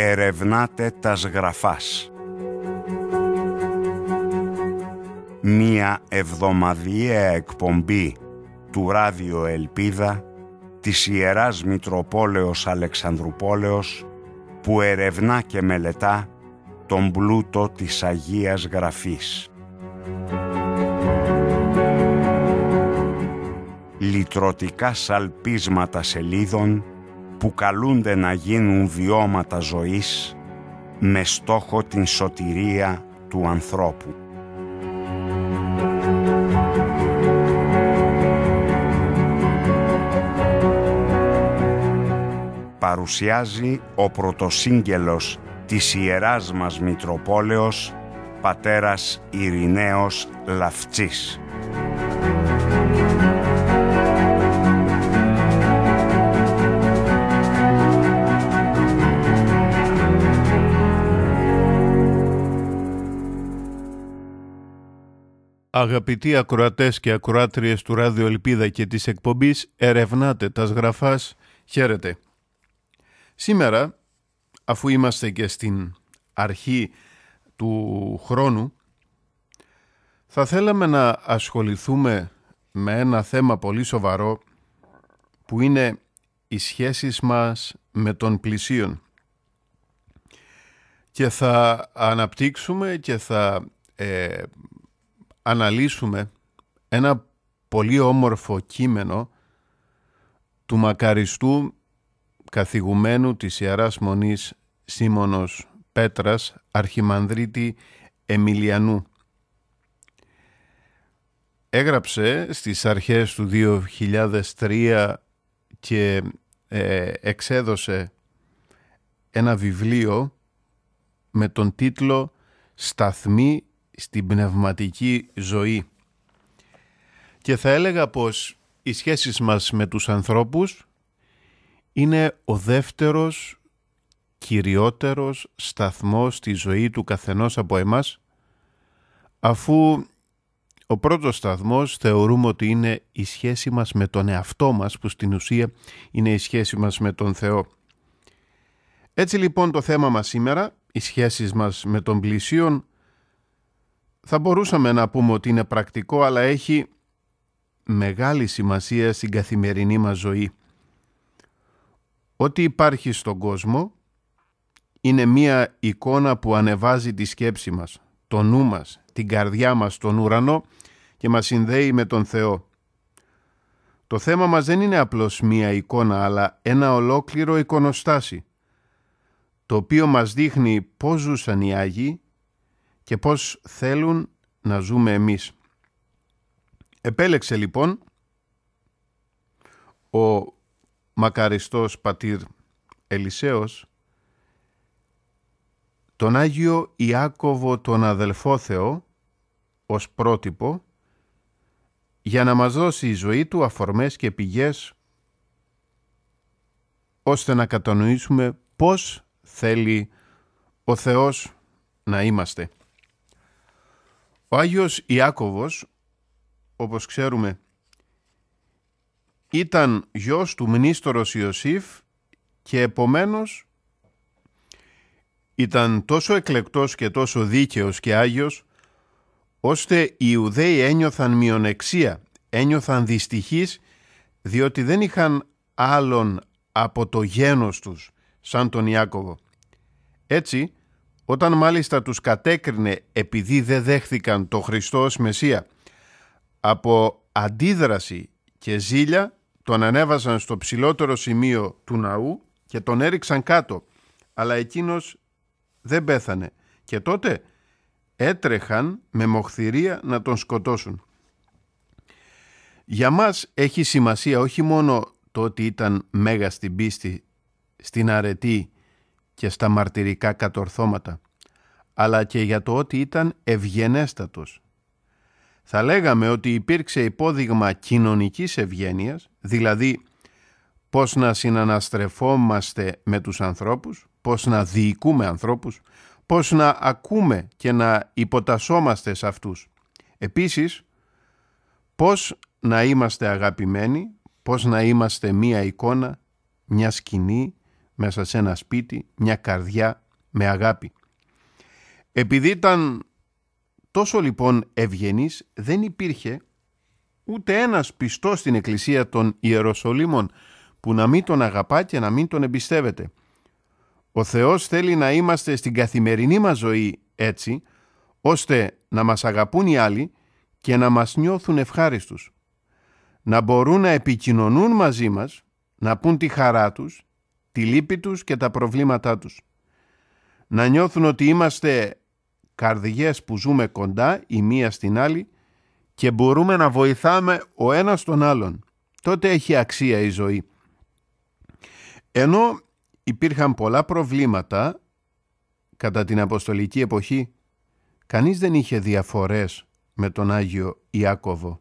ερευνάτε τας γραφάς. Μία εβδομαδιαία εκπομπή του Ράδιο Ελπίδα της Ιεράς Μητροπόλεως Αλεξανδρουπόλεως που ερευνά και μελετά τον πλούτο της Αγίας Γραφής. Λυτρωτικά σαλπίσματα σελίδων που καλούνται να γίνουν βιώματα ζωής με στόχο την σωτηρία του ανθρώπου. Παρουσιάζει ο πρωτοσύγγελος της Ιεράς μας Μητροπόλεως, πατέρας Ειρηναίος Λαφτσής. Αγαπητοί ακροατές και ακροάτριες του Ράδιο Ελπίδα και της εκπομπής «Ερευνάτε τα σγραφάς». Χαίρετε. Σήμερα, αφού είμαστε και στην αρχή του χρόνου, θα θέλαμε να ασχοληθούμε με ένα θέμα πολύ σοβαρό που είναι οι σχέσεις μας με τον πλησίον. Και θα αναπτύξουμε και θα ε, αναλύσουμε ένα πολύ όμορφο κείμενο του μακαριστού καθηγουμένου της Ιεράς Μονής Σίμωνος Πέτρας, αρχιμανδρίτη Εμιλιανού. Έγραψε στις αρχές του 2003 και ε, εξέδωσε ένα βιβλίο με τον τίτλο «Σταθμή στην πνευματική ζωή. Και θα έλεγα πως οι σχέσεις μας με τους ανθρώπους είναι ο δεύτερος κυριότερος σταθμός στη ζωή του καθενός από εμάς αφού ο πρώτος σταθμός θεωρούμε ότι είναι η σχέση μας με τον εαυτό μας που στην ουσία είναι η σχέση μας με τον Θεό. Έτσι λοιπόν το θέμα μας σήμερα, οι σχέσεις μας με τον πλησίον θα μπορούσαμε να πούμε ότι είναι πρακτικό, αλλά έχει μεγάλη σημασία στην καθημερινή μας ζωή. Ό,τι υπάρχει στον κόσμο είναι μία εικόνα που ανεβάζει τη σκέψη μας, το νου μας, την καρδιά μας, τον ουρανό και μας συνδέει με τον Θεό. Το θέμα μας δεν είναι απλώς μία εικόνα, αλλά ένα ολόκληρο εικονοστάσι, το οποίο μας δείχνει πώς ζούσαν οι Άγιοι και πώς θέλουν να ζούμε εμείς. Επέλεξε λοιπόν ο μακαριστός πατήρ Ελισέος τον Άγιο Ιάκωβο τον αδελφό Θεό ως πρότυπο για να μας δώσει η ζωή του αφορμές και πηγές ώστε να κατανοήσουμε πώς θέλει ο Θεός να είμαστε. Ο Άγιος Ιάκωβος, όπως ξέρουμε, ήταν γιος του μνήστορος Ιωσήφ και επομένως ήταν τόσο εκλεκτός και τόσο δίκαιος και Άγιος, ώστε οι Ιουδαίοι ένιωθαν μειονεξία, ένιωθαν δυστυχείς, διότι δεν είχαν άλλον από το γένος τους, σαν τον Ιάκωβο. Έτσι, όταν μάλιστα τους κατέκρινε επειδή δεν δέχθηκαν το Χριστό ως Μεσσία, από αντίδραση και ζήλια τον ανέβασαν στο ψηλότερο σημείο του ναού και τον έριξαν κάτω, αλλά εκείνος δεν πέθανε και τότε έτρεχαν με μοχθηρία να τον σκοτώσουν. Για μας έχει σημασία όχι μόνο το ότι ήταν μέγα στην πίστη, στην αρετή και στα μαρτυρικά κατορθώματα, αλλά και για το ότι ήταν ευγενέστατος. Θα λέγαμε ότι υπήρξε υπόδειγμα κοινωνικής ευγένειας, δηλαδή πώς να συναναστρεφόμαστε με τους ανθρώπους, πώς να διοικούμε ανθρώπους, πώς να ακούμε και να υποτασσόμαστε σε αυτούς. Επίσης, πώς να είμαστε αγαπημένοι, πώς να είμαστε μία εικόνα, μια σκηνή, μέσα σε ένα σπίτι μια καρδιά με αγάπη. Επειδή ήταν τόσο λοιπόν ευγενής δεν υπήρχε ούτε ένας πιστός στην εκκλησία των Ιεροσολύμων που να μην τον αγαπά και να μην τον εμπιστεύεται. Ο Θεός θέλει να είμαστε στην καθημερινή μας ζωή έτσι, ώστε να μας αγαπούν οι άλλοι και να μας νιώθουν ευχάριστους. Να μπορούν να επικοινωνούν μαζί μας, να πούν τη χαρά τους τη λύπη τους και τα προβλήματά τους. Να νιώθουν ότι είμαστε καρδιές που ζούμε κοντά η μία στην άλλη και μπορούμε να βοηθάμε ο ένας τον άλλον. Τότε έχει αξία η ζωή. Ενώ υπήρχαν πολλά προβλήματα κατά την Αποστολική εποχή, κανείς δεν είχε διαφορές με τον Άγιο Ιάκωβο.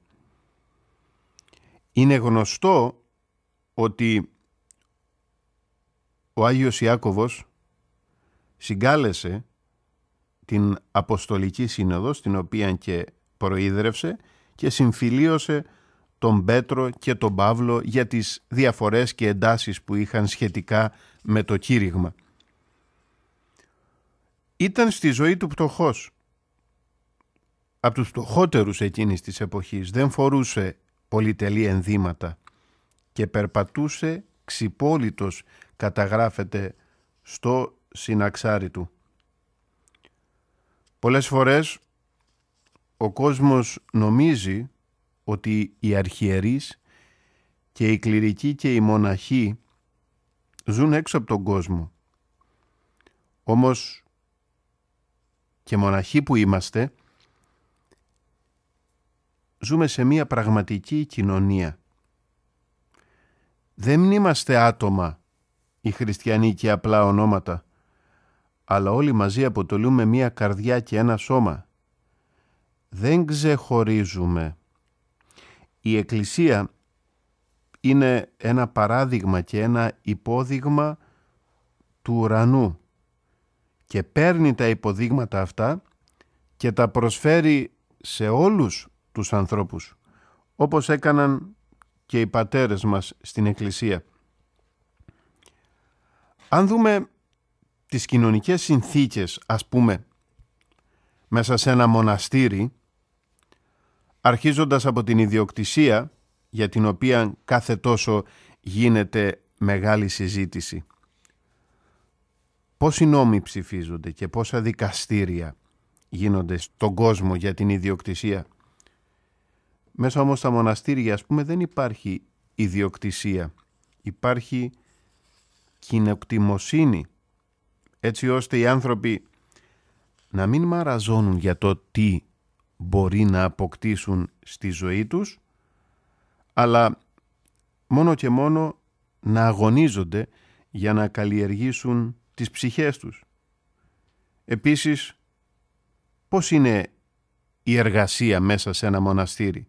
Είναι γνωστό ότι ο Άγιος Ιάκωβος συγκάλεσε την Αποστολική Σύνοδο, στην οποία και προείδρευσε και συμφιλίωσε τον Πέτρο και τον Παύλο για τις διαφορές και εντάσεις που είχαν σχετικά με το κήρυγμα. Ήταν στη ζωή του πτωχός. Από τους πτωχότερους εκείνης της εποχής δεν φορούσε πολυτελή ενδύματα και περπατούσε ξυπόλυτος καταγράφεται στο συναξάρι του. Πολλές φορές ο κόσμος νομίζει ότι οι αρχιερείς και οι κληρικοί και οι μοναχοί ζουν έξω από τον κόσμο. Όμως και μοναχοί που είμαστε ζούμε σε μία πραγματική κοινωνία. Δεν είμαστε άτομα οι χριστιανοί και απλά ονόματα, αλλά όλοι μαζί αποτελούμε μία καρδιά και ένα σώμα. Δεν ξεχωρίζουμε. Η Εκκλησία είναι ένα παράδειγμα και ένα υπόδειγμα του ουρανού και παίρνει τα υποδείγματα αυτά και τα προσφέρει σε όλους τους ανθρώπους, όπως έκαναν και οι πατέρες μας στην Εκκλησία. Αν δούμε τις κοινωνικές συνθήκες, ας πούμε, μέσα σε ένα μοναστήρι, αρχίζοντας από την ιδιοκτησία, για την οποία κάθε τόσο γίνεται μεγάλη συζήτηση. Πόσοι νόμοι ψηφίζονται και πόσα δικαστήρια γίνονται στον κόσμο για την ιδιοκτησία. Μέσα όμως στα μοναστήρια, ας πούμε, δεν υπάρχει ιδιοκτησία. Υπάρχει κοινοκτημοσύνη έτσι ώστε οι άνθρωποι να μην μαραζώνουν για το τι μπορεί να αποκτήσουν στη ζωή τους αλλά μόνο και μόνο να αγωνίζονται για να καλλιεργήσουν τις ψυχές τους. Επίσης, πώς είναι η εργασία μέσα σε ένα μοναστήρι.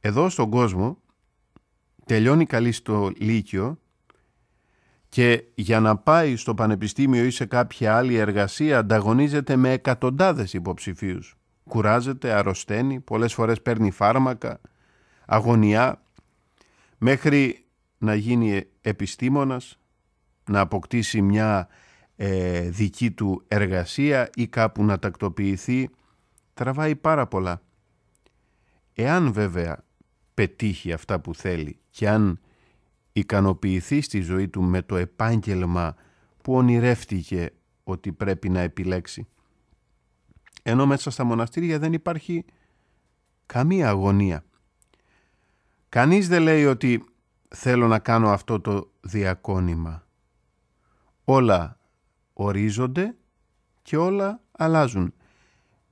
Εδώ στον κόσμο τελειώνει καλή στο Λύκειο και για να πάει στο πανεπιστήμιο ή σε κάποια άλλη εργασία ανταγωνίζεται με εκατοντάδες υποψηφίους. Κουράζεται, αρρωσταίνει, πολλές φορές παίρνει φάρμακα, αγωνιά, μέχρι να γίνει επιστήμονας, να αποκτήσει μια ε, δική του εργασία ή κάπου να τακτοποιηθεί, τραβάει πάρα πολλά. Εάν βέβαια πετύχει αυτά που θέλει και αν ικανοποιηθεί στη ζωή του με το επάγγελμα που ονειρεύτηκε ότι πρέπει να επιλέξει. Ενώ μέσα στα μοναστήρια δεν υπάρχει καμία αγωνία. Κανείς δεν λέει ότι θέλω να κάνω αυτό το διακόνημα. Όλα ορίζονται και όλα αλλάζουν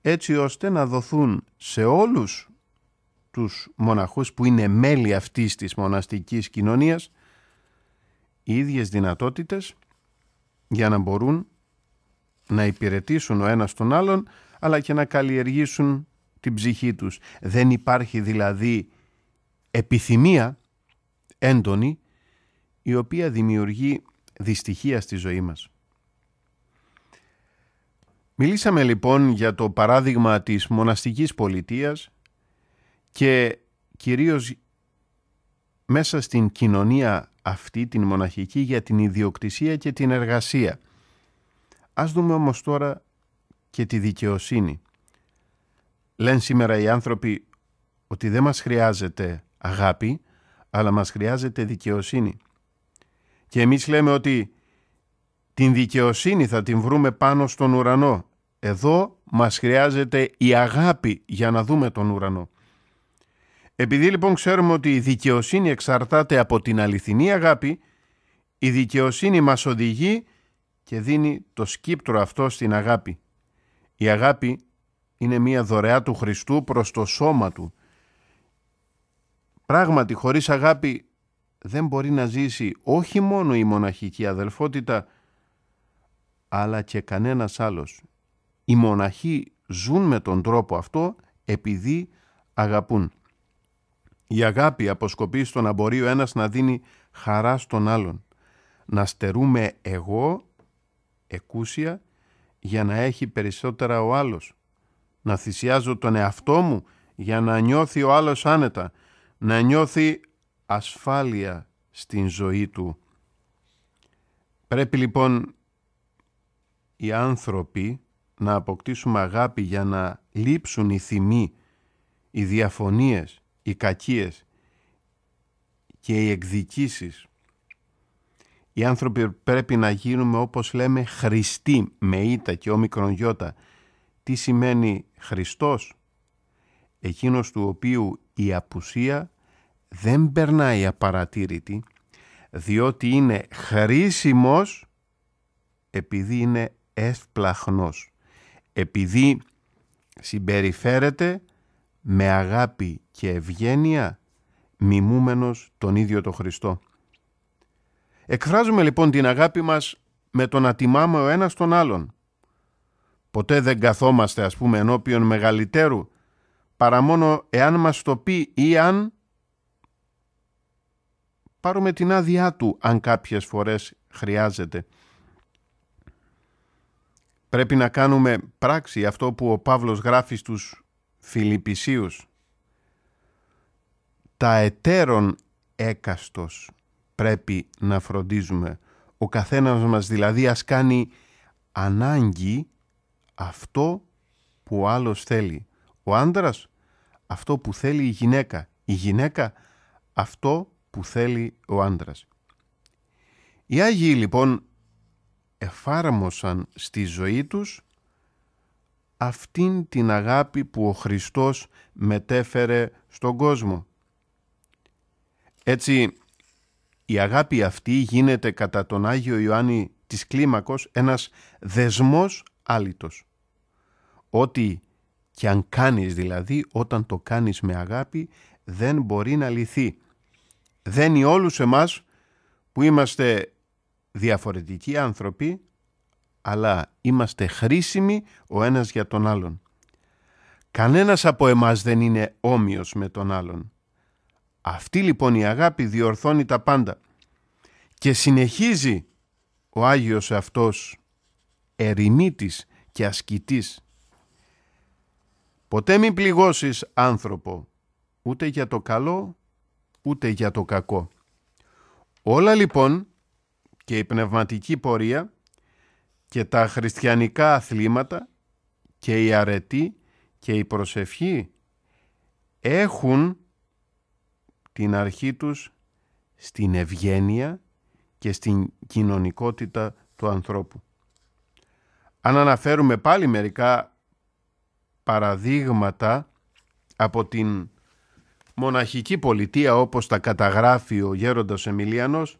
έτσι ώστε να δοθούν σε όλους τους μοναχούς που είναι μέλη αυτής της μοναστικής κοινωνίας οι ίδιες δυνατότητες για να μπορούν να υπηρετήσουν ο ένας τον άλλον αλλά και να καλλιεργήσουν την ψυχή τους. Δεν υπάρχει δηλαδή επιθυμία έντονη η οποία δημιουργεί δυστυχία στη ζωή μας. Μιλήσαμε λοιπόν για το παράδειγμα της μοναστικής πολιτείας και κυρίως μέσα στην κοινωνία αυτή, την μοναχική, για την ιδιοκτησία και την εργασία. Ας δούμε όμως τώρα και τη δικαιοσύνη. Λένε σήμερα οι άνθρωποι ότι δεν μας χρειάζεται αγάπη, αλλά μας χρειάζεται δικαιοσύνη. Και εμείς λέμε ότι την δικαιοσύνη θα την βρούμε πάνω στον ουρανό. Εδώ μας χρειάζεται η αγάπη για να δούμε τον ουρανό. Επειδή λοιπόν ξέρουμε ότι η δικαιοσύνη εξαρτάται από την αληθινή αγάπη, η δικαιοσύνη μας οδηγεί και δίνει το σκύπτρο αυτό στην αγάπη. Η αγάπη είναι μία δωρεά του Χριστού προς το σώμα Του. Πράγματι, χωρίς αγάπη δεν μπορεί να ζήσει όχι μόνο η μοναχική αδελφότητα, αλλά και κανένας άλλος. Οι μοναχοί ζουν με τον τρόπο αυτό επειδή αγαπούν. Η αγάπη αποσκοπεί στο να μπορεί ο ένας να δίνει χαρά στον άλλον. Να στερούμε εγώ, εκούσια, για να έχει περισσότερα ο άλλος. Να θυσιάζω τον εαυτό μου για να νιώθει ο άλλος άνετα. Να νιώθει ασφάλεια στην ζωή του. Πρέπει λοιπόν οι άνθρωποι να αποκτήσουμε αγάπη για να λείψουν οι θυμοί, οι διαφωνίες, οι κακίες και οι εκδικήσεις οι άνθρωποι πρέπει να γίνουμε όπως λέμε Χριστοί με ήττα και όμικρον γιώτα. Τι σημαίνει Χριστός? Εκείνος του οποίου η απουσία δεν περνάει απαρατήρητη διότι είναι χρήσιμος επειδή είναι εύπλαχνος, επειδή συμπεριφέρεται με αγάπη και ευγένεια μιμούμενος τον ίδιο τον Χριστό. Εκφράζουμε λοιπόν την αγάπη μας με το να τιμάμε ο ένας τον άλλον. Ποτέ δεν καθόμαστε ας πούμε ενώπιον μεγαλυτέρου παρά μόνο εάν μας το πει ή αν πάρουμε την άδειά του αν κάποιες φορές χρειάζεται. Πρέπει να κάνουμε πράξη αυτό που ο Παύλος γράφει στους Φιλιππισίους τα εταίρων έκαστος πρέπει να φροντίζουμε. Ο καθένας μας δηλαδή ας κάνει ανάγκη αυτό που ο άλλος θέλει. Ο άντρας αυτό που θέλει η γυναίκα. Η γυναίκα αυτό που θέλει ο άντρας. Οι Άγιοι λοιπόν εφάρμοσαν στη ζωή τους αυτήν την αγάπη που ο Χριστός μετέφερε στον κόσμο. Έτσι, η αγάπη αυτή γίνεται κατά τον Άγιο Ιωάννη της Κλίμακος ένας δεσμός άλυτος. Ό,τι και αν κάνεις δηλαδή, όταν το κάνεις με αγάπη, δεν μπορεί να λυθεί. Δεν είναι όλους εμάς που είμαστε διαφορετικοί άνθρωποι, αλλά είμαστε χρήσιμοι ο ένας για τον άλλον. Κανένας από εμάς δεν είναι όμοιος με τον άλλον. Αυτή λοιπόν η αγάπη διορθώνει τα πάντα και συνεχίζει ο Άγιος αυτός ερημίτης και ασκητής. Ποτέ μην πληγώσεις άνθρωπο, ούτε για το καλό, ούτε για το κακό. Όλα λοιπόν και η πνευματική πορεία και τα χριστιανικά αθλήματα και η αρετή και η προσευχή έχουν την αρχή τους στην ευγένεια και στην κοινωνικότητα του ανθρώπου. Αν αναφέρουμε πάλι μερικά παραδείγματα από την μοναχική πολιτεία όπως τα καταγράφει ο γέροντας Εμιλιανός,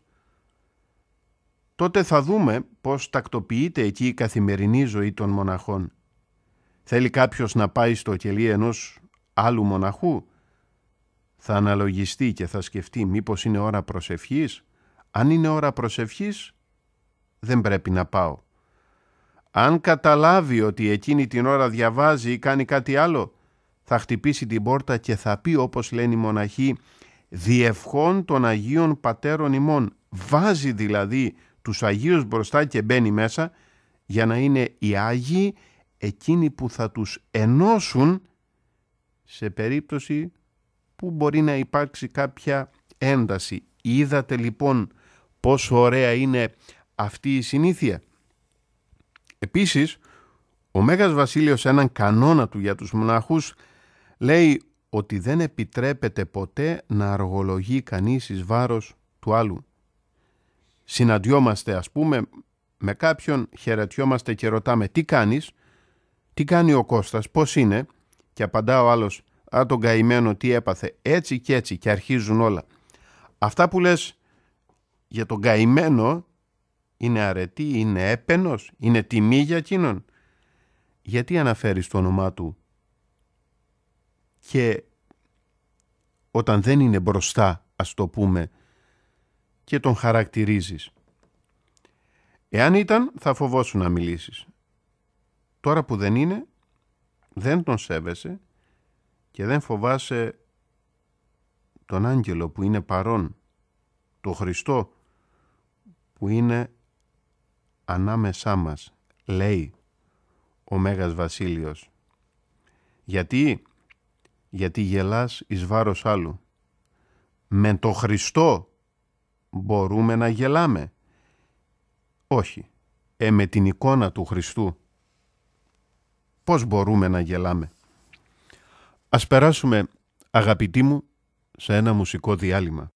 τότε θα δούμε πώς τακτοποιείται εκεί η καθημερινή ζωή των μοναχών. Θέλει κάποιος να πάει στο κελί ενός άλλου μοναχού, θα αναλογιστεί και θα σκεφτεί μήπως είναι ώρα προσευχής. Αν είναι ώρα προσευχής, δεν πρέπει να πάω. Αν καταλάβει ότι εκείνη την ώρα διαβάζει ή κάνει κάτι άλλο, θα χτυπήσει την πόρτα και θα πει όπως λένε οι μοναχοί «Διευχών των Αγίων Πατέρων ημών». Βάζει δηλαδή τους Αγίους μπροστά και μπαίνει μέσα για να είναι οι Άγιοι εκείνοι που θα τους ενώσουν σε περίπτωση που μπορεί να υπάρξει κάποια ένταση. Είδατε λοιπόν πόσο ωραία είναι αυτή η συνήθεια. Επίσης, ο Μέγας Βασίλειος έναν κανόνα του για τους μοναχούς λέει ότι δεν επιτρέπεται ποτέ να αργολογεί κανείς εις βάρος του άλλου. Συναντιόμαστε ας πούμε με κάποιον, χαιρετιόμαστε και ρωτάμε τι κάνεις, τι κάνει ο Κώστας, πώς είναι και απαντά ο άλλος α τον καημένο τι έπαθε, έτσι και έτσι και αρχίζουν όλα. Αυτά που λες για τον καημένο είναι αρετή, είναι έπαινος, είναι τιμή για εκείνον. Γιατί αναφέρεις το όνομά του και όταν δεν είναι μπροστά ας το πούμε και τον χαρακτηρίζεις. Εάν ήταν θα φοβόσουν να μιλήσεις. Τώρα που δεν είναι δεν τον σέβεσαι και δεν φοβάσαι τον άγγελο που είναι παρόν, το Χριστό που είναι ανάμεσά μας, λέει ο Μέγας Βασίλειος. Γιατί, γιατί γελάς εις βάρος άλλου. Με το Χριστό μπορούμε να γελάμε. Όχι, ε με την εικόνα του Χριστού. Πώς μπορούμε να γελάμε. Ας περάσουμε, αγαπητοί μου, σε ένα μουσικό διάλειμμα.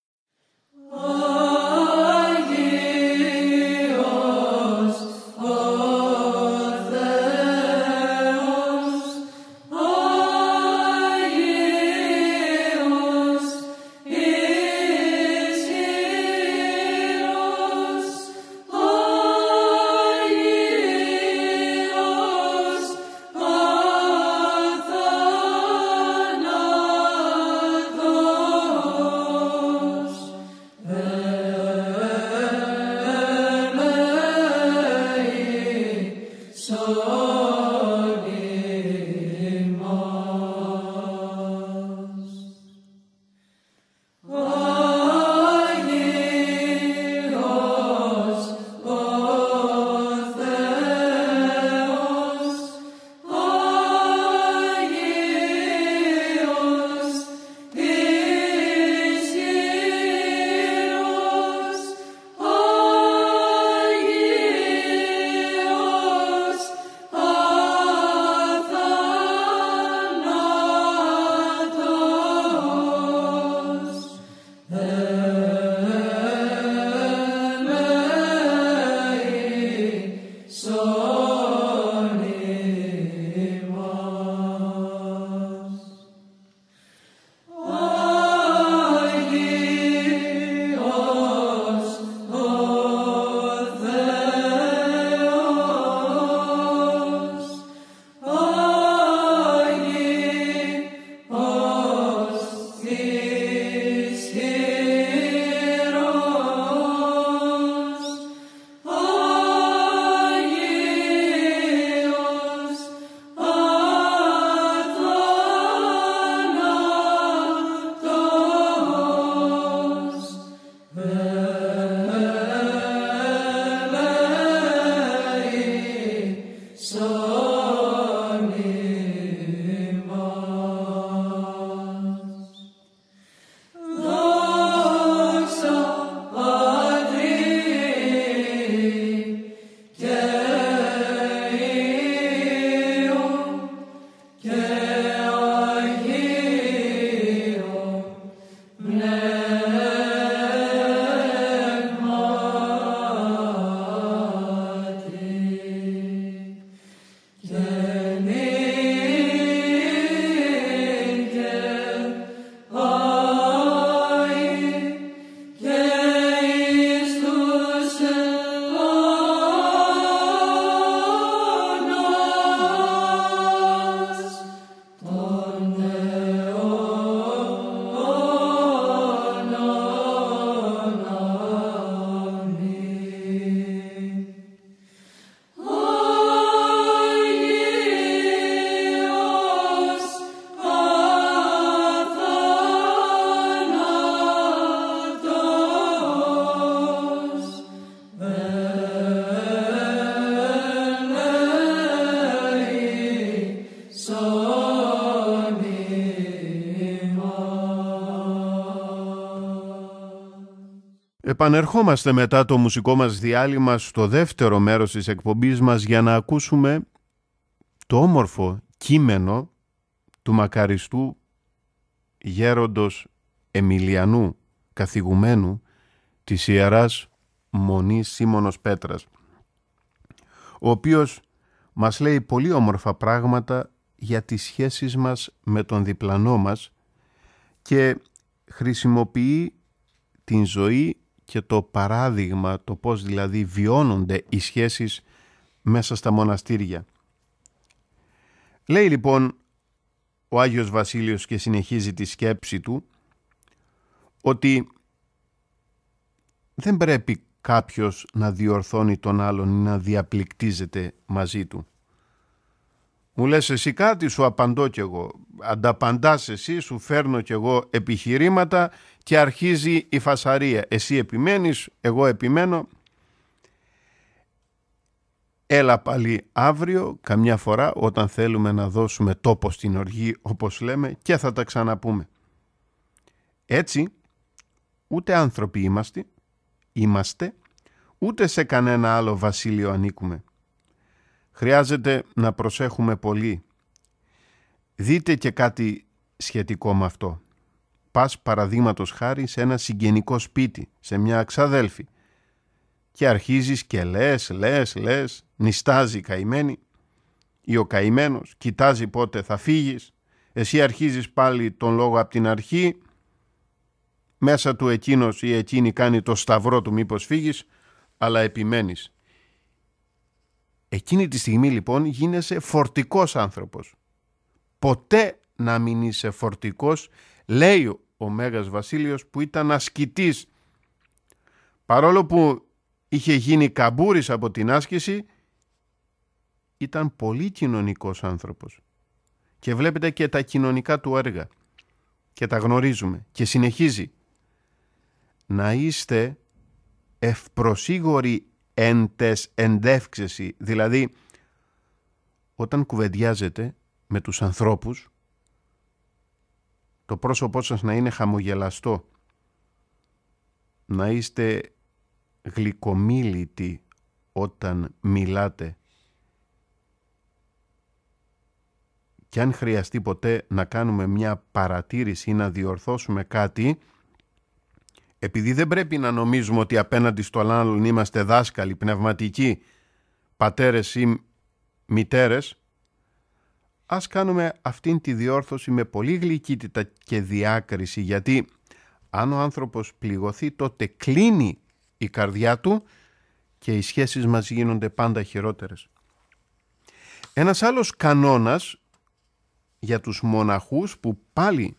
Επανερχόμαστε μετά το μουσικό μας διάλειμμα στο δεύτερο μέρος της εκπομπής μας για να ακούσουμε το όμορφο κείμενο του μακαριστού γέροντος Εμιλιανού, καθηγουμένου της Ιεράς Μονής Σίμωνος Πέτρας, ο οποίος μας λέει πολύ όμορφα πράγματα για τις σχέσεις μας με τον διπλανό μας και χρησιμοποιεί την ζωή και το παράδειγμα, το πώς δηλαδή βιώνονται οι σχέσεις μέσα στα μοναστήρια. Λέει λοιπόν ο Άγιος Βασίλειος και συνεχίζει τη σκέψη του ότι δεν πρέπει κάποιος να διορθώνει τον άλλον ή να διαπληκτίζεται μαζί του. Μου λες εσύ κάτι, σου απαντώ κι εγώ. Ανταπαντάς εσύ, σου φέρνω κι εγώ επιχειρήματα και αρχίζει η φασαρία. Εσύ επιμένεις, εγώ επιμένω. Έλα πάλι αύριο, καμιά φορά, όταν θέλουμε να δώσουμε τόπο στην οργή, όπως λέμε, και θα τα ξαναπούμε. Έτσι, ούτε άνθρωποι είμαστε, είμαστε, ούτε σε κανένα άλλο βασίλειο ανήκουμε. Χρειάζεται να προσέχουμε πολύ. Δείτε και κάτι σχετικό με αυτό πας παραδείγματος χάρη σε ένα συγγενικό σπίτι, σε μια ξαδέλφη. Και αρχίζεις και λες, λες, λες, νιστάζει η καημένη ή ο καημένος, κοιτάζει πότε θα φύγεις. εσύ αρχίζεις πάλι τον λόγο από την αρχή, μέσα του εκείνος ή εκείνη κάνει το σταυρό του μήπως φύγεις, αλλά επιμένεις. Εκείνη τη στιγμή λοιπόν γίνεσαι φορτικός άνθρωπος. Ποτέ να μην είσαι φορτικός, λέει ο Μέγας Βασίλειος που ήταν ασκητής. Παρόλο που είχε γίνει καμπούρης από την άσκηση, ήταν πολύ κοινωνικός άνθρωπος. Και βλέπετε και τα κοινωνικά του έργα. Και τα γνωρίζουμε. Και συνεχίζει. Να είστε ευπροσίγοροι εν εντεύξεση. Δηλαδή, όταν κουβεντιάζετε με τους ανθρώπους, το πρόσωπό σας να είναι χαμογελαστό, να είστε γλυκομίλητοι όταν μιλάτε και αν χρειαστεί ποτέ να κάνουμε μια παρατήρηση ή να διορθώσουμε κάτι, επειδή δεν πρέπει να νομίζουμε ότι απέναντι στο άλλον είμαστε δάσκαλοι, πνευματικοί, πατέρες ή μητέρες, Ας κάνουμε αυτήν τη διόρθωση με πολύ γλυκύτητα και διάκριση γιατί αν ο άνθρωπος πληγωθεί τότε κλείνει η καρδιά του και οι σχέσεις μας γίνονται πάντα χειρότερες. Ένας άλλος κανόνας για τους μοναχούς που πάλι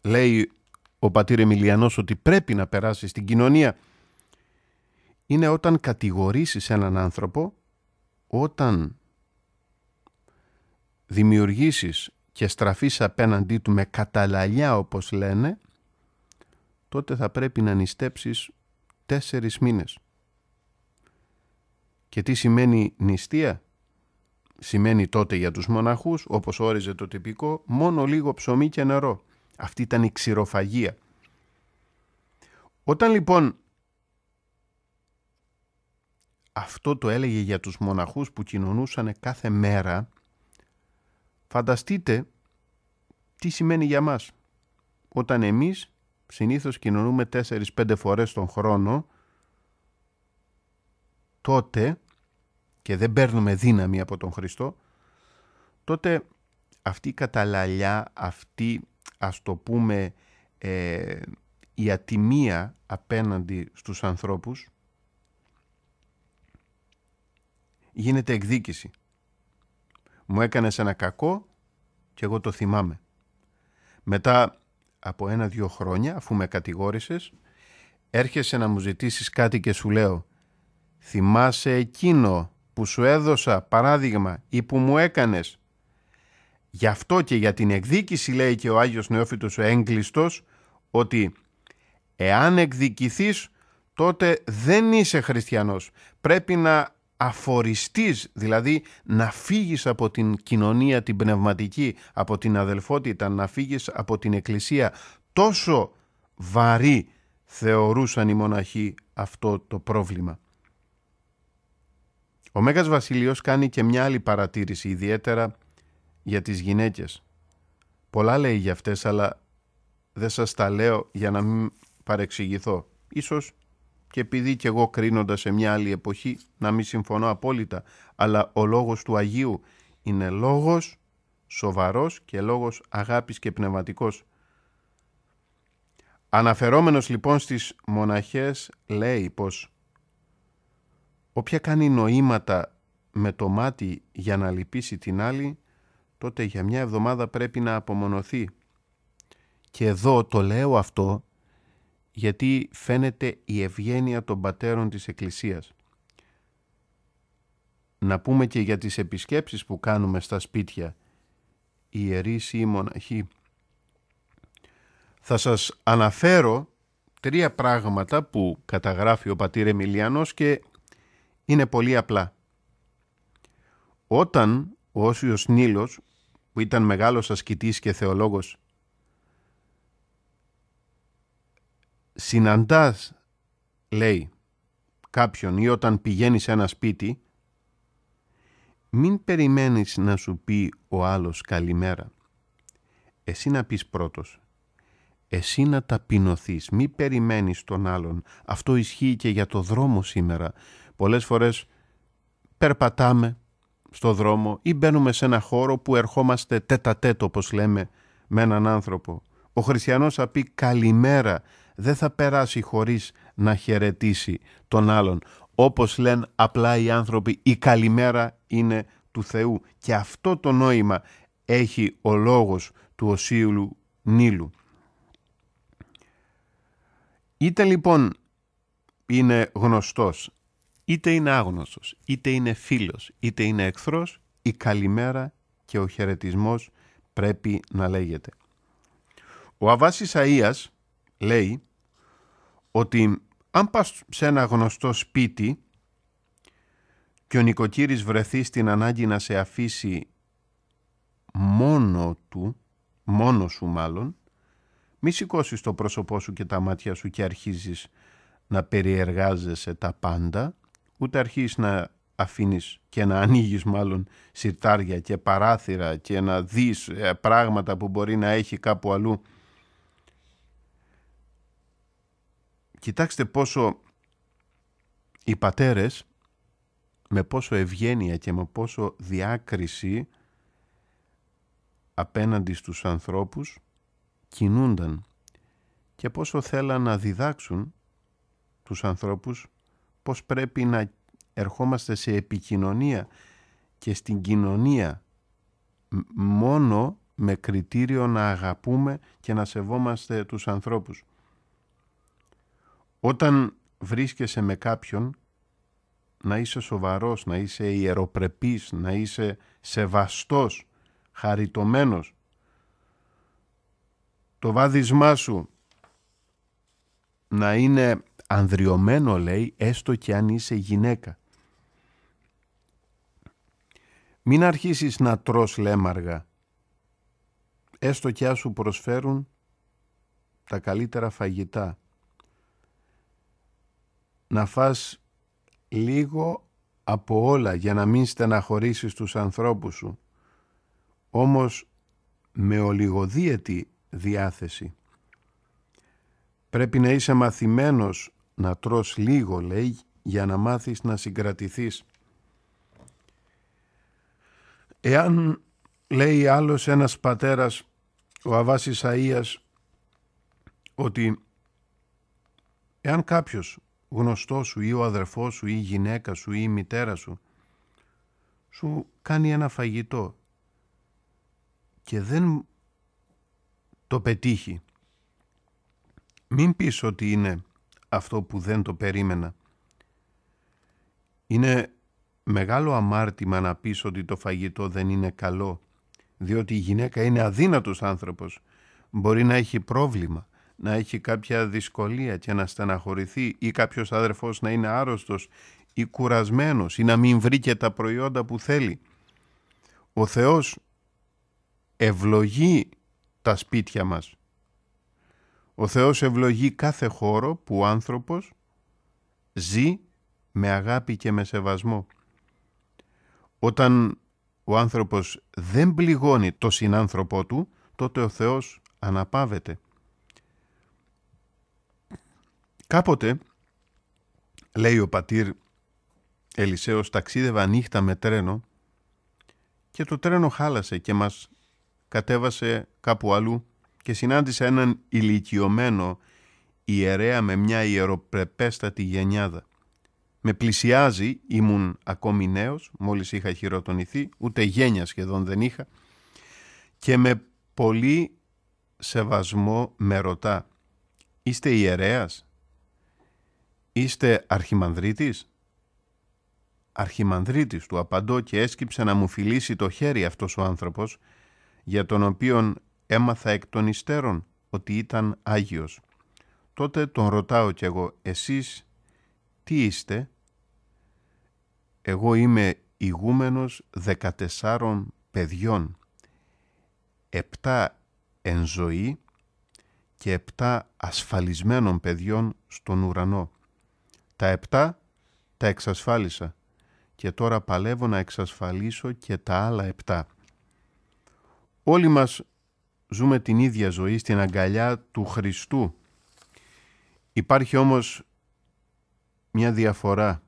λέει ο πατήρ Εμιλιανός ότι πρέπει να περάσει στην κοινωνία είναι όταν κατηγορήσεις έναν άνθρωπο όταν δημιουργήσεις και στραφείς απέναντί του με καταλαλιά όπως λένε, τότε θα πρέπει να νηστέψεις τέσσερις μήνες. Και τι σημαίνει νηστεία? Σημαίνει τότε για τους μοναχούς, όπως όριζε το τυπικό, μόνο λίγο ψωμί και νερό. Αυτή ήταν η ξηροφαγία. Όταν λοιπόν αυτό το έλεγε για τους μοναχούς που κοινωνούσαν κάθε μέρα, Φανταστείτε τι σημαίνει για μας όταν εμείς συνήθως κοινωνούμε 4-5 φορές τον χρόνο τότε και δεν παίρνουμε δύναμη από τον Χριστό τότε αυτή η καταλαλιά, αυτή ας το πούμε ε, η ατιμία απέναντι στους ανθρώπους γίνεται εκδίκηση. Μου έκανες ένα κακό και εγώ το θυμάμαι. Μετά από ένα-δυο χρόνια, αφού με κατηγόρησες, έρχεσαι να μου ζητήσεις κάτι και σου λέω «Θυμάσαι εκείνο που σου έδωσα παράδειγμα ή που μου έκανες». Γι' αυτό και για την εκδίκηση λέει και ο Άγιος Νεόφυτος ο έγκλειστος ότι «Εάν εκδικηθείς τότε δεν είσαι χριστιανός. Πρέπει να αφοριστής, δηλαδή να φύγεις από την κοινωνία την πνευματική, από την αδελφότητα, να φύγεις από την εκκλησία, τόσο βαρύ θεωρούσαν οι μοναχοί αυτό το πρόβλημα. Ο Μέγας Βασιλείος κάνει και μια άλλη παρατήρηση, ιδιαίτερα για τις γυναίκες. Πολλά λέει για αυτές, αλλά δεν σας τα λέω για να μην παρεξηγηθώ. Ίσως και επειδή και εγώ κρίνοντας σε μια άλλη εποχή να μη συμφωνώ απόλυτα, αλλά ο λόγος του Αγίου είναι λόγος σοβαρός και λόγος αγάπης και πνευματικός. Αναφερόμενος λοιπόν στις μοναχές λέει πως όποια κάνει νοήματα με το μάτι για να λυπήσει την άλλη, τότε για μια εβδομάδα πρέπει να απομονωθεί. Και εδώ το λέω αυτό γιατί φαίνεται η ευγένεια των πατέρων της Εκκλησίας. Να πούμε και για τις επισκέψεις που κάνουμε στα σπίτια, οι ιερείς ή οι μοναχοί. Θα σας αναφέρω τρία πράγματα που καταγράφει ο πατήρ Εμιλιανός και είναι πολύ απλά. Όταν ο Όσιος Νίλος, που ήταν μεγάλος ασκητής και θεολόγος, συναντάς, λέει, κάποιον ή όταν πηγαίνεις σε ένα σπίτι, μην περιμένεις να σου πει ο άλλος καλημέρα. Εσύ να πεις πρώτος. Εσύ να ταπεινωθείς. Μην περιμένεις τον άλλον. Αυτό ισχύει και για το δρόμο σήμερα. Πολλές φορές περπατάμε στο δρόμο ή μπαίνουμε σε ένα χώρο που ερχόμαστε τέτα τέτο, όπως λέμε, με έναν άνθρωπο. Ο χριστιανός θα πει καλημέρα δεν θα περάσει χωρίς να χαιρετήσει τον άλλον. Όπως λένε απλά οι άνθρωποι, η καλημέρα είναι του Θεού. Και αυτό το νόημα έχει ο λόγος του Οσίουλου Νείλου. Είτε λοιπόν είναι γνωστός, είτε είναι άγνωστος, είτε είναι φίλος, είτε είναι εχθρός, η καλημέρα και ο χαιρετισμός πρέπει να λέγεται. Ο αβάσις αίας λέει ότι αν πας σε ένα γνωστό σπίτι και ο νοικοκύρης βρεθεί στην ανάγκη να σε αφήσει μόνο του, μόνο σου μάλλον, μη σηκώσεις το πρόσωπό σου και τα μάτια σου και αρχίζεις να περιεργάζεσαι τα πάντα, ούτε αρχίζεις να αφήνεις και να ανοίγεις μάλλον συρτάρια και παράθυρα και να δεις ε, πράγματα που μπορεί να έχει κάπου αλλού κοιτάξτε πόσο οι πατέρες με πόσο ευγένεια και με πόσο διάκριση απέναντι στους ανθρώπους κινούνταν και πόσο θέλαν να διδάξουν τους ανθρώπους πώς πρέπει να ερχόμαστε σε επικοινωνία και στην κοινωνία μόνο με κριτήριο να αγαπούμε και να σεβόμαστε τους ανθρώπους. Όταν βρίσκεσαι με κάποιον, να είσαι σοβαρός, να είσαι ιεροπρεπής, να είσαι σεβαστός, χαριτωμένος. Το βάδισμά σου να είναι ανδριωμένο, λέει, έστω και αν είσαι γυναίκα. Μην αρχίσεις να τρως λέμαργα, έστω και αν σου προσφέρουν τα καλύτερα φαγητά να φας λίγο από όλα για να μην στεναχωρήσεις τους ανθρώπους σου, όμως με ολιγοδίαιτη διάθεση. Πρέπει να είσαι μαθημένος να τρως λίγο, λέει, για να μάθεις να συγκρατηθείς. Εάν, λέει άλλος ένας πατέρας, ο Αβάσης αίας ότι εάν κάποιος γνωστό σου ή ο αδερφός σου ή η γυναίκα σου ή η μητέρα σου σου κάνει ένα φαγητό και δεν το πετύχει. Μην πεις ότι είναι αυτό που δεν το περίμενα. Είναι μεγάλο αμάρτημα να πεις ότι το φαγητό δεν είναι καλό, διότι η γυναίκα είναι αδύνατος άνθρωπος, μπορεί να έχει πρόβλημα, να έχει κάποια δυσκολία και να στεναχωρηθεί ή κάποιος αδερφός να είναι άρρωστος ή κουρασμένος ή να μην βρει και τα προϊόντα που θέλει. Ο Θεός ευλογεί τα σπίτια μας. Ο Θεός ευλογεί κάθε χώρο που ο άνθρωπος ζει με αγάπη και με σεβασμό. Όταν ο άνθρωπος δεν πληγώνει το συνάνθρωπό του, τότε ο Θεός αναπάβεται. Κάποτε, λέει ο πατήρ Ελισέος, ταξίδευα νύχτα με τρένο και το τρένο χάλασε και μας κατέβασε κάπου αλλού και συνάντησε έναν ηλικιωμένο ιερέα με μια ιεροπρεπέστατη γενιάδα. Με πλησιάζει, ήμουν ακόμη νέος, μόλις είχα χειροτονηθεί, ούτε γένια σχεδόν δεν είχα, και με πολύ σεβασμό με ρωτά, «Είστε ιερέας» Είστε αρχιμανδρίτης? Αρχιμανδρίτης του απαντώ και έσκυψε να μου φιλήσει το χέρι αυτός ο άνθρωπος, για τον οποίον έμαθα εκ των υστέρων ότι ήταν Άγιος. Τότε τον ρωτάω κι εγώ, εσείς τι είστε? Εγώ είμαι ηγούμενος 14 παιδιών, επτά εν ζωή και επτά ασφαλισμένων παιδιών στον ουρανό. Τα επτά τα εξασφάλισα και τώρα παλεύω να εξασφαλίσω και τα άλλα επτά. Όλοι μας ζούμε την ίδια ζωή στην αγκαλιά του Χριστού. Υπάρχει όμως μια διαφορά,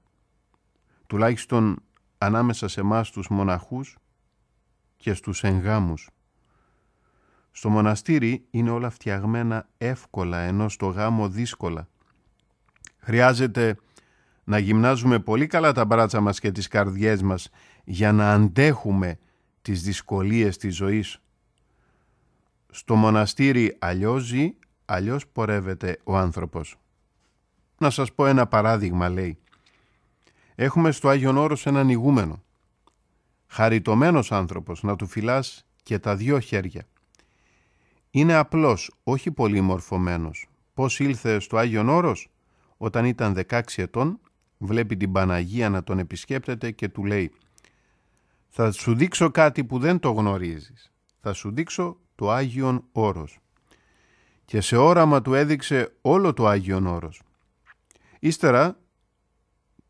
τουλάχιστον ανάμεσα σε εμάς τους μοναχούς και στους εγγάμους. Στο μοναστήρι είναι όλα φτιαγμένα εύκολα, ενώ στο γάμο δύσκολα. Χρειάζεται να γυμνάζουμε πολύ καλά τα μπράτσα μας και τις καρδιές μας για να αντέχουμε τις δυσκολίες της ζωής. Στο μοναστήρι αλλιώς ζει, αλλιώς πορεύεται ο άνθρωπος. Να σας πω ένα παράδειγμα λέει. Έχουμε στο Άγιον Όρος έναν ηγούμενο. Χαριτωμένος άνθρωπος να του φυλάς και τα δύο χέρια. Είναι απλός, όχι πολύ μορφωμένος. Πώς ήλθε στο Άγιον Όρος? Όταν ήταν 16 ετών, βλέπει την Παναγία να τον επισκέπτεται και του λέει «Θα σου δείξω κάτι που δεν το γνωρίζεις. Θα σου δείξω το Άγιον Όρος». Και σε όραμα του έδειξε όλο το Άγιον Όρος. Ύστερα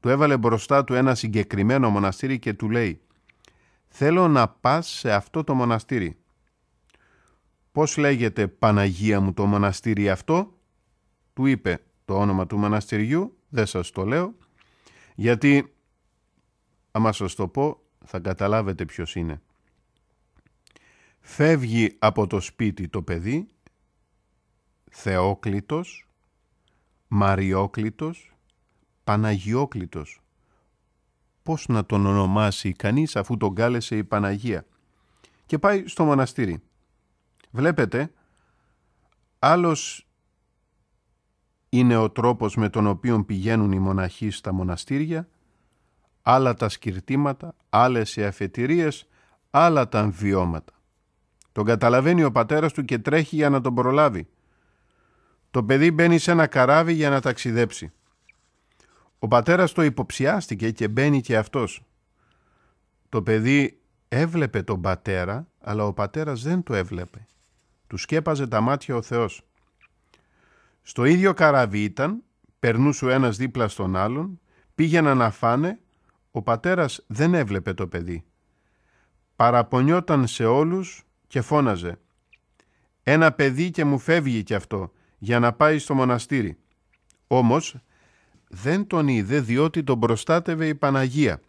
του έβαλε μπροστά του ένα συγκεκριμένο μοναστήρι και του λέει «Θέλω να πας σε αυτό το μοναστήρι». «Πώς λέγεται Παναγία μου το μοναστήρι αυτό» του είπε το όνομα του μοναστηριού, δεν σας το λέω, γιατί άμα σας το πω θα καταλάβετε ποιος είναι. Φεύγει από το σπίτι το παιδί, Θεόκλητος, Μαριόκλητος, Παναγιόκλητος. Πώς να τον ονομάσει κανείς αφού τον κάλεσε η Παναγία. Και πάει στο μοναστήρι. Βλέπετε, άλλος είναι ο τρόπος με τον οποίο πηγαίνουν οι μοναχοί στα μοναστήρια, άλλα τα σκυρτήματα, άλλες οι αφετηρίες, άλλα τα βιώματα. Τον καταλαβαίνει ο πατέρας του και τρέχει για να τον προλάβει. Το παιδί μπαίνει σε ένα καράβι για να ταξιδέψει. Ο πατέρας το υποψιάστηκε και μπαίνει και αυτός. Το παιδί έβλεπε τον πατέρα, αλλά ο πατέρας δεν το έβλεπε. Του σκέπαζε τα μάτια ο Θεός. Στο ίδιο καράβι ήταν, περνούσε ο ένας δίπλα στον άλλον, πήγαιναν να φάνε, ο πατέρας δεν έβλεπε το παιδί. Παραπονιόταν σε όλους και φώναζε «Ένα παιδί και μου φεύγει κι αυτό για να πάει στο μοναστήρι». Όμως δεν τον είδε διότι τον προστάτευε η Παναγία.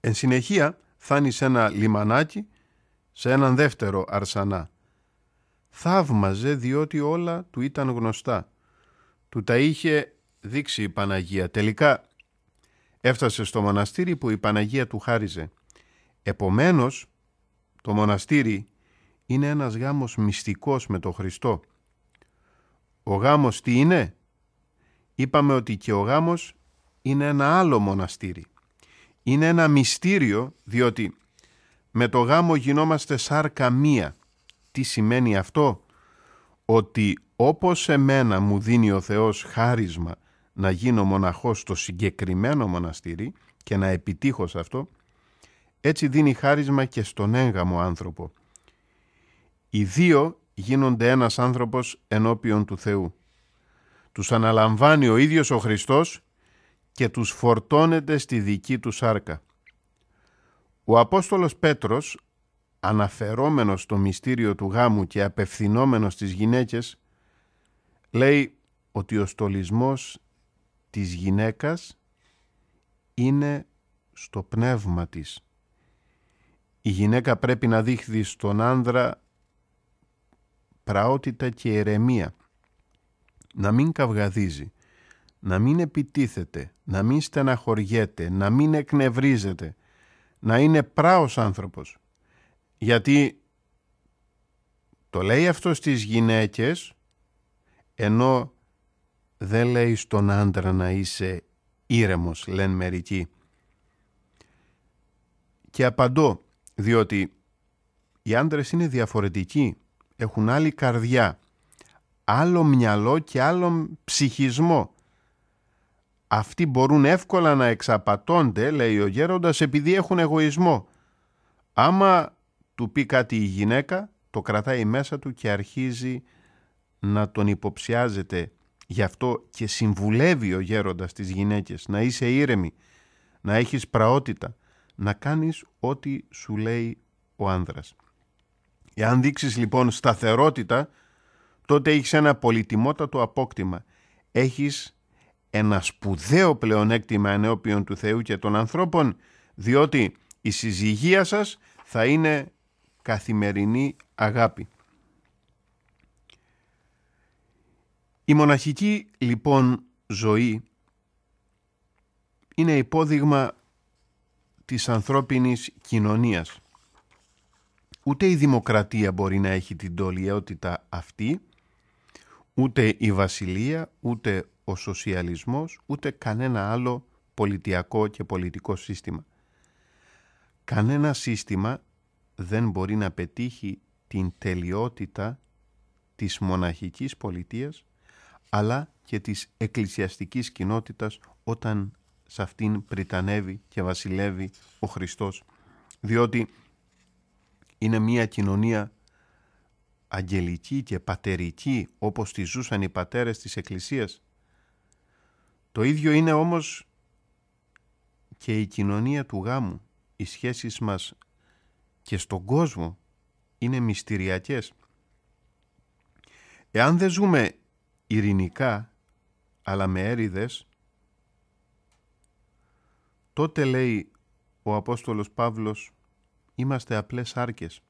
Εν συνεχεία φάνει ένα λιμανάκι, σε έναν δεύτερο αρσανά θαύμαζε διότι όλα του ήταν γνωστά. Του τα είχε δείξει η Παναγία. Τελικά έφτασε στο μοναστήρι που η Παναγία του χάριζε. Επομένως, το μοναστήρι είναι ένας γάμος μυστικός με τον Χριστό. Ο γάμος τι είναι? Είπαμε ότι και ο γάμος είναι ένα άλλο μοναστήρι. Είναι ένα μυστήριο διότι με το γάμο γινόμαστε σάρκα μία. Τι σημαίνει αυτό? Ότι όπως εμένα μου δίνει ο Θεός χάρισμα να γίνω μοναχός στο συγκεκριμένο μοναστήρι και να επιτύχω σε αυτό, έτσι δίνει χάρισμα και στον έγγαμο άνθρωπο. Οι δύο γίνονται ένας άνθρωπος ενώπιον του Θεού. Τους αναλαμβάνει ο ίδιος ο Χριστός και τους φορτώνεται στη δική του σάρκα. Ο Απόστολος Πέτρος αναφερόμενος στο μυστήριο του γάμου και απευθυνόμενος στις γυναίκες, λέει ότι ο στολισμός της γυναίκας είναι στο πνεύμα της. Η γυναίκα πρέπει να δείχνει στον άνδρα πραότητα και ερεμία, να μην καυγαδίζει, να μην επιτίθεται, να μην στεναχωριέται, να μην εκνευρίζεται, να είναι πράος άνθρωπος γιατί το λέει αυτό στις γυναίκες ενώ δεν λέει στον άντρα να είσαι ήρεμος, λένε μερικοί. Και απαντώ, διότι οι άντρες είναι διαφορετικοί, έχουν άλλη καρδιά, άλλο μυαλό και άλλο ψυχισμό. Αυτοί μπορούν εύκολα να εξαπατώνται, λέει ο γέροντας, επειδή έχουν εγωισμό. Άμα του πει κάτι η γυναίκα, το κρατάει μέσα του και αρχίζει να τον υποψιάζεται. Γι' αυτό και συμβουλεύει ο γέροντας τις γυναίκες να είσαι ήρεμη, να έχεις πραότητα, να κάνεις ό,τι σου λέει ο άνδρας. Εάν δείξεις λοιπόν σταθερότητα, τότε έχεις ένα πολυτιμότατο απόκτημα. Έχεις ένα σπουδαίο πλεονέκτημα ενώπιον του Θεού και των ανθρώπων, διότι η συζυγία σας θα είναι καθημερινή αγάπη. Η μοναχική λοιπόν ζωή είναι υπόδειγμα της ανθρώπινης κοινωνίας. Ούτε η δημοκρατία μπορεί να έχει την τολιαότητα αυτή, ούτε η βασιλεία, ούτε ο σοσιαλισμός, ούτε κανένα άλλο πολιτιακό και πολιτικό σύστημα. Κανένα σύστημα δεν μπορεί να πετύχει την τελειότητα της μοναχικής πολιτείας αλλά και της εκκλησιαστικής κοινότητας όταν σε αυτήν πριτανεύει και βασιλεύει ο Χριστός. Διότι είναι μια κοινωνία αγγελική και πατερική όπως τη ζούσαν οι πατέρες της Εκκλησίας. Το ίδιο είναι όμως και η κοινωνία του γάμου, οι σχέσεις μας και στον κόσμο είναι μυστηριακές. Εάν δεν ζούμε ειρηνικά, αλλά με έρηδες, τότε λέει ο Απόστολος Παύλος, είμαστε απλές άρκες.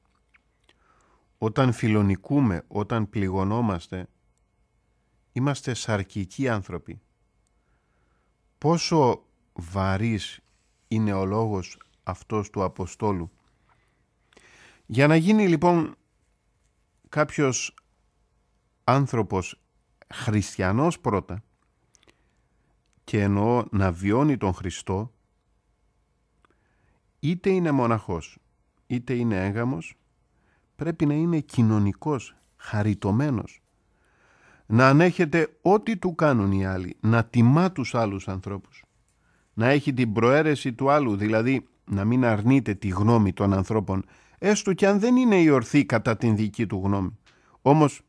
Όταν φιλονικούμε, όταν πληγωνόμαστε, είμαστε σαρκικοί άνθρωποι. Πόσο βαρύς είναι ο λόγος αυτός του Αποστόλου. Για να γίνει λοιπόν κάποιος άνθρωπος χριστιανός πρώτα και εννοώ να βιώνει τον Χριστό είτε είναι μοναχός είτε είναι έγγαμος, πρέπει να είναι κοινωνικός, χαριτωμένος να ανέχεται ό,τι του κάνουν οι άλλοι, να τιμά τους άλλους ανθρώπους να έχει την προαίρεση του άλλου, δηλαδή να μην αρνείται τη γνώμη των ανθρώπων έστω και αν δεν είναι η ορθή κατά την δική του γνώμη. Όμως,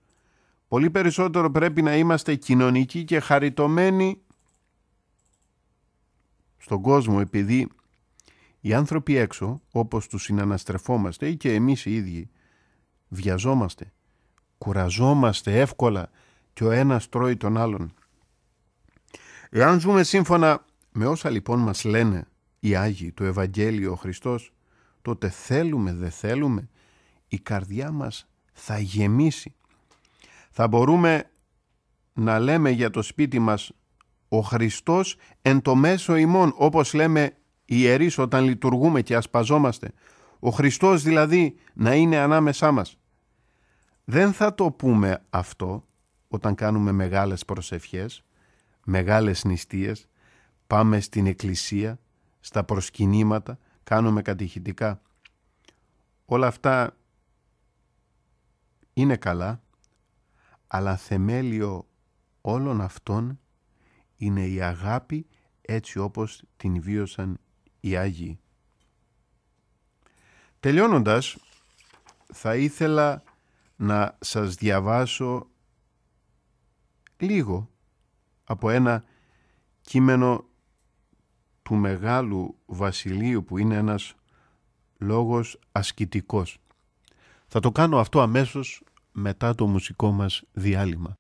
πολύ περισσότερο πρέπει να είμαστε κοινωνικοί και χαριτωμένοι στον κόσμο, επειδή οι άνθρωποι έξω, όπως τους συναναστρεφόμαστε ή και εμείς οι ίδιοι, βιαζόμαστε, κουραζόμαστε εύκολα και ο ένας τρώει τον άλλον. Εάν ζούμε σύμφωνα με όσα λοιπόν μας λένε οι Άγιοι, το Ευαγγέλιο, ο Χριστός, τότε θέλουμε, δεν θέλουμε, η καρδιά μας θα γεμίσει. Θα μπορούμε να λέμε για το σπίτι μας ο Χριστός εν το μέσο ημών, όπως λέμε οι ιερείς όταν λειτουργούμε και ασπαζόμαστε. Ο Χριστός δηλαδή να είναι ανάμεσά μας. Δεν θα το πούμε αυτό όταν κάνουμε μεγάλες προσευχές, μεγάλες νηστείες, πάμε στην εκκλησία, στα προσκυνήματα, κάνουμε κατηχητικά. Όλα αυτά είναι καλά, αλλά θεμέλιο όλων αυτών είναι η αγάπη έτσι όπως την βίωσαν οι Άγιοι. Τελειώνοντας, θα ήθελα να σας διαβάσω λίγο από ένα κείμενο του Μεγάλου Βασιλείου που είναι ένας λόγος ασκητικός. Θα το κάνω αυτό αμέσως μετά το μουσικό μας διάλειμμα.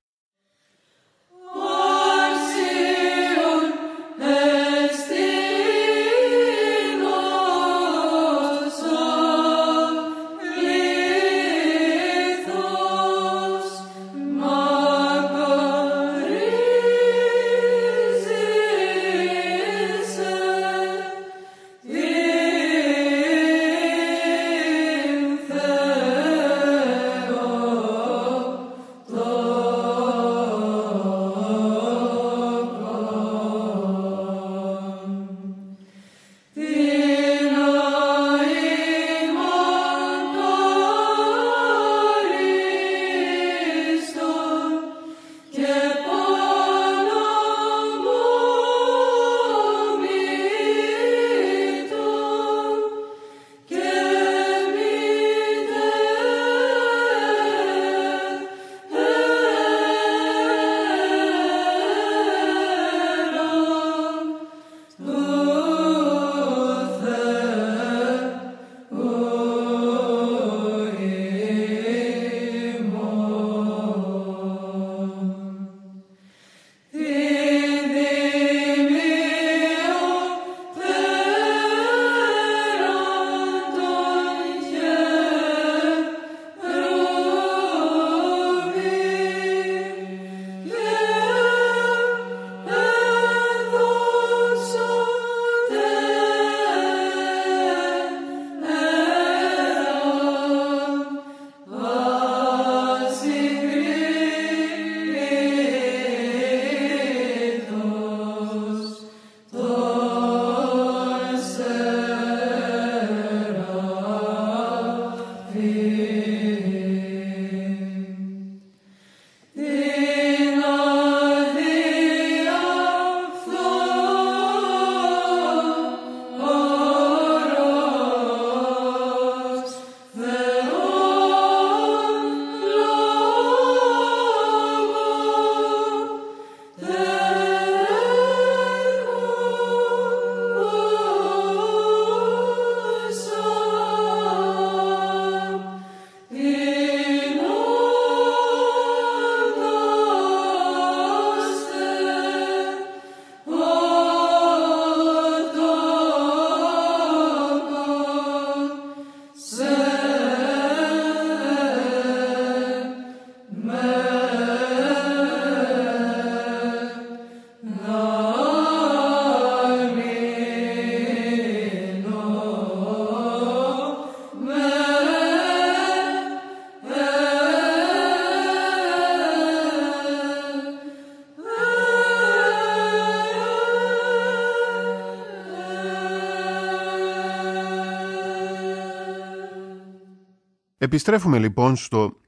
Επιστρέφουμε λοιπόν στο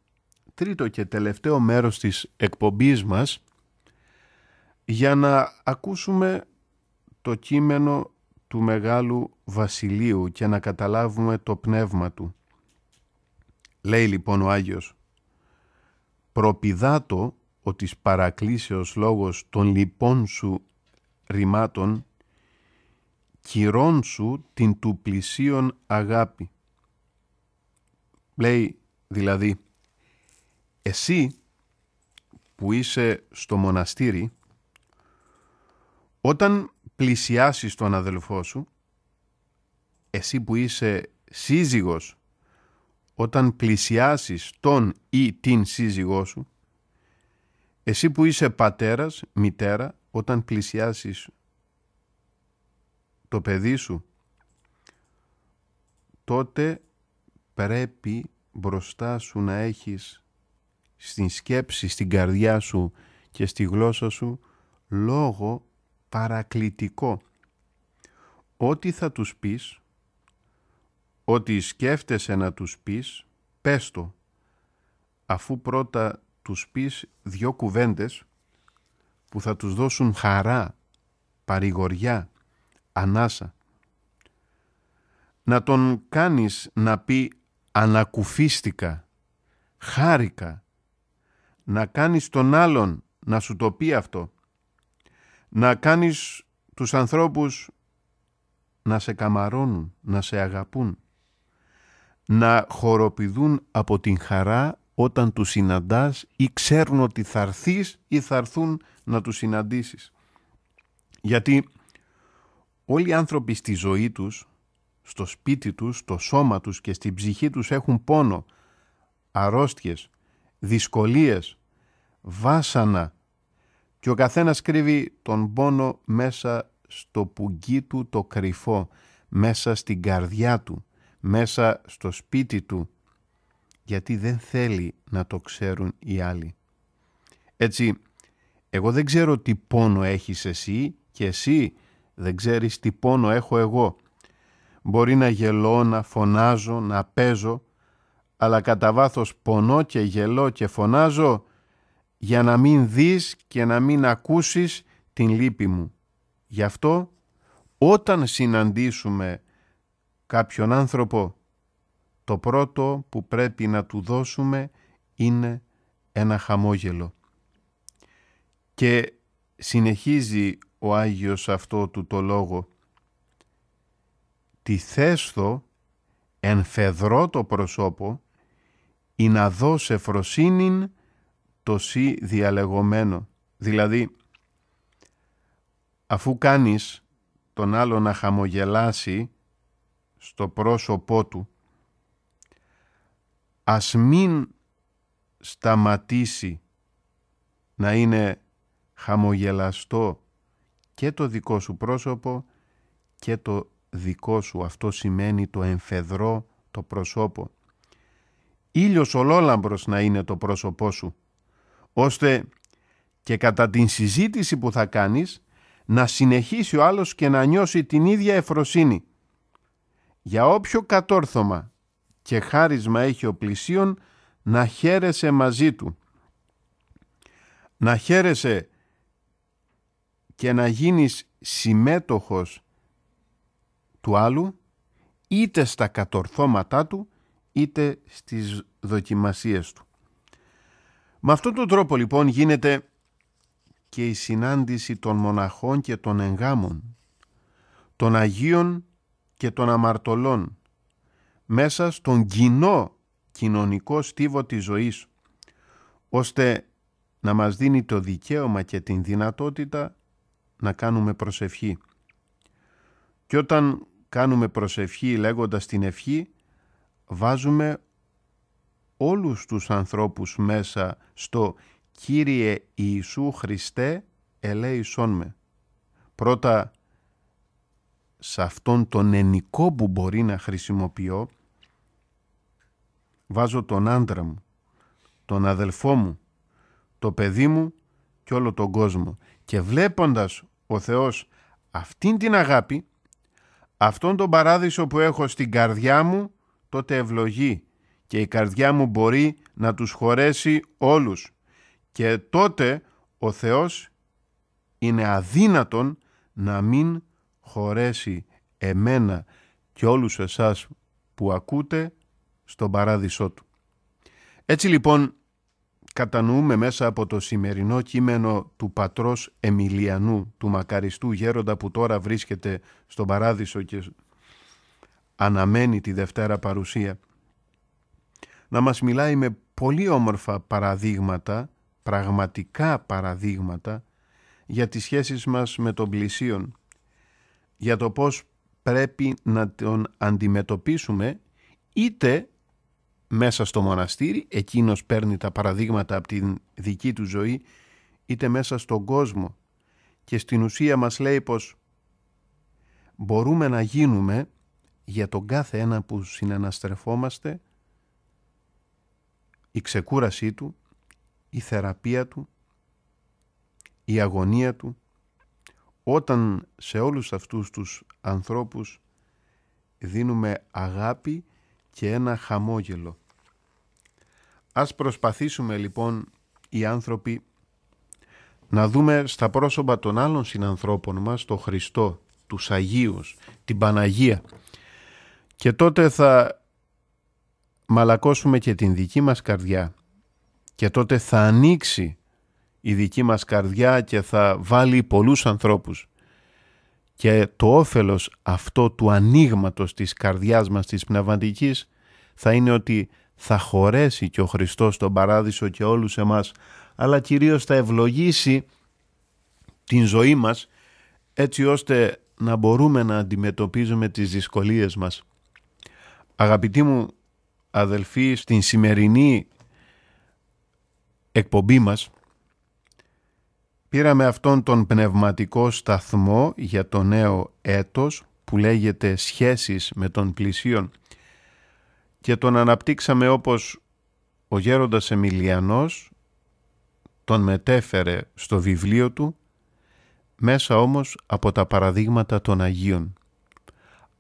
τρίτο και τελευταίο μέρος της εκπομπής μας για να ακούσουμε το κείμενο του Μεγάλου Βασιλείου και να καταλάβουμε το πνεύμα του. Λέει λοιπόν ο Άγιος «Προπηδάτο, ο παρακλήσεως λόγος των λοιπών σου ρημάτων, κυρών σου την του πλησίον αγάπη, Λέει δηλαδή «Εσύ που είσαι στο μοναστήρι, όταν πλησιάσεις τον αδελφό σου, εσύ που είσαι σύζυγος, όταν πλησιάσεις τον ή την σύζυγό σου, εσύ που είσαι πατέρας, μητέρα, όταν πλησιάσεις το παιδί σου, τότε πρέπει μπροστά σου να έχεις στην σκέψη, στην καρδιά σου και στη γλώσσα σου λόγο παρακλητικό. Ό,τι θα τους πεις, ό,τι σκέφτεσαι να τους πεις, πες το. Αφού πρώτα τους πεις δυο κουβέντες που θα τους δώσουν χαρά, παρηγοριά, ανάσα. Να τον κάνεις να πει ανακουφίστηκα, χάρηκα. Να κάνεις τον άλλον να σου το πει αυτό. Να κάνεις τους ανθρώπους να σε καμαρώνουν, να σε αγαπούν. Να χοροπηδούν από την χαρά όταν τους συναντάς ή ξέρουν ότι θα έρθεις ή θα έρθουν να τους συναντήσεις. Γιατί όλοι οι άνθρωποι στη ζωή τους στο σπίτι τους, στο σώμα τους και στην ψυχή τους έχουν πόνο, αρρώστιες, δυσκολίες, βάσανα και ο καθένας κρύβει τον πόνο μέσα στο πουγγί του το κρυφό, μέσα στην καρδιά του, μέσα στο σπίτι του, γιατί δεν θέλει να το ξέρουν οι άλλοι. Έτσι, εγώ δεν ξέρω τι πόνο έχεις εσύ και εσύ δεν ξέρεις τι πόνο έχω εγώ. Μπορεί να γελώ, να φωνάζω, να παίζω, αλλά κατά βάθος πονώ και γελώ και φωνάζω για να μην δεις και να μην ακούσεις την λύπη μου. Γι' αυτό όταν συναντήσουμε κάποιον άνθρωπο, το πρώτο που πρέπει να του δώσουμε είναι ένα χαμόγελο. Και συνεχίζει ο Άγιος αυτό του το λόγο τη εν φεδρό το προσώπο, ή να σε φροσύνην το σύ διαλεγωμένο. Δηλαδή, αφού κάνεις τον άλλο να χαμογελάσει στο πρόσωπό του, ας μην σταματήσει να είναι χαμογελαστό και το δικό σου πρόσωπο και το δικό σου. Αυτό σημαίνει το εμφεδρό το προσώπο. Ήλιος ολόλαμπρος να είναι το πρόσωπό σου, ώστε και κατά την συζήτηση που θα κάνεις να συνεχίσει ο άλλος και να νιώσει την ίδια εφροσύνη. Για όποιο κατόρθωμα και χάρισμα έχει ο πλησίον, να χαίρεσαι μαζί του. Να χαίρεσαι και να γίνεις συμμέτοχος του άλλου είτε στα κατορθώματά του είτε στις δοκιμασίες του. Με αυτόν τον τρόπο λοιπόν γίνεται και η συνάντηση των μοναχών και των εγγάμων, των Αγίων και των αμαρτωλών, μέσα στον κοινό κοινωνικό στίβο της ζωής, ώστε να μας δίνει το δικαίωμα και την δυνατότητα να κάνουμε προσευχή. Και όταν κάνουμε προσευχή λέγοντας την ευχή, βάζουμε όλους τους ανθρώπους μέσα στο «Κύριε Ιησού Χριστέ, ελέησόν με». Πρώτα, σε αυτόν τον ενικό που μπορεί να χρησιμοποιώ, βάζω τον άντρα μου, τον αδελφό μου, το παιδί μου και όλο τον κόσμο. Και βλέποντας ο Θεός αυτήν την αγάπη, Αυτόν τον παράδεισο που έχω στην καρδιά μου, τότε ευλογεί και η καρδιά μου μπορεί να τους χωρέσει όλους. Και τότε ο Θεός είναι αδύνατον να μην χωρέσει εμένα και όλους εσάς που ακούτε στον παράδεισό Του. Έτσι λοιπόν κατανοούμε μέσα από το σημερινό κείμενο του πατρός Εμιλιανού, του μακαριστού γέροντα που τώρα βρίσκεται στον παράδεισο και αναμένει τη Δευτέρα παρουσία, να μας μιλάει με πολύ όμορφα παραδείγματα, πραγματικά παραδείγματα, για τις σχέσεις μας με τον πλησίον, για το πώς πρέπει να τον αντιμετωπίσουμε είτε μέσα στο μοναστήρι, εκείνος παίρνει τα παραδείγματα από την δική του ζωή, είτε μέσα στον κόσμο και στην ουσία μας λέει πως μπορούμε να γίνουμε για τον κάθε ένα που συναναστρεφόμαστε η ξεκούρασή του, η θεραπεία του, η αγωνία του, όταν σε όλους αυτούς τους ανθρώπους δίνουμε αγάπη και ένα χαμόγελο. Ας προσπαθήσουμε λοιπόν οι άνθρωποι να δούμε στα πρόσωπα των άλλων συνανθρώπων μας το Χριστό, τους Αγίους, την Παναγία και τότε θα μαλακώσουμε και την δική μας καρδιά και τότε θα ανοίξει η δική μας καρδιά και θα βάλει πολλούς ανθρώπους και το όφελος αυτό του ανοίγματος της καρδιάς μας της πνευματικής θα είναι ότι θα χωρέσει και ο Χριστός στον Παράδεισο και όλους εμάς αλλά κυρίως θα ευλογήσει την ζωή μας έτσι ώστε να μπορούμε να αντιμετωπίζουμε τις δυσκολίες μας. Αγαπητοί μου αδελφοί, στην σημερινή εκπομπή μας Πήραμε αυτόν τον πνευματικό σταθμό για το νέο έτος που λέγεται «Σχέσεις με τον πλησίον» και τον αναπτύξαμε όπως ο γέροντας Εμιλιανός τον μετέφερε στο βιβλίο του μέσα όμως από τα παραδείγματα των Αγίων.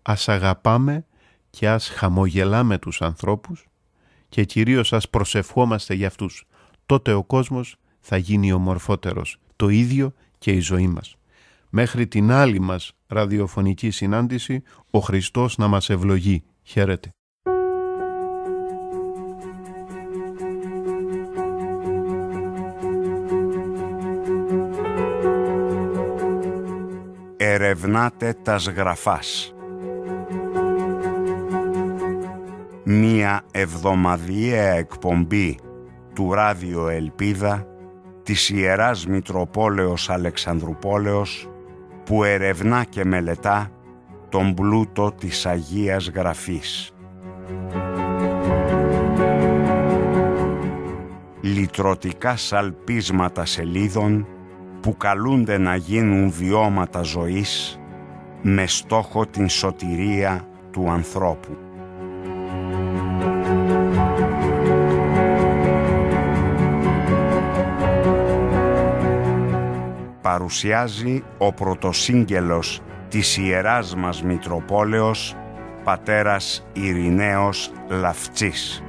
Ας αγαπάμε και ας χαμογελάμε τους ανθρώπους και κυρίως ας προσευχόμαστε για αυτούς. Τότε ο κόσμος θα γίνει ομορφότερος το ίδιο και η ζωή μας. Μέχρι την άλλη μας ραδιοφωνική συνάντηση, ο Χριστός να μας ευλογεί. Χαίρετε. Ερευνάτε τας γραφάς. Μία εβδομαδιαία εκπομπή του Ράδιο Ελπίδα της Ιεράς Μητροπόλεως Αλεξανδρουπόλεως που ερευνά και μελετά τον πλούτο της Αγίας Γραφής. Λυτρωτικά σαλπίσματα σελίδων που καλούνται να γίνουν βιώματα ζωής με στόχο την σωτηρία του ανθρώπου. παρουσιάζει ο πρωτοσύγγελος της Ιεράς μας Μητροπόλεως, πατέρας Ειρηναίος Λαφτσής.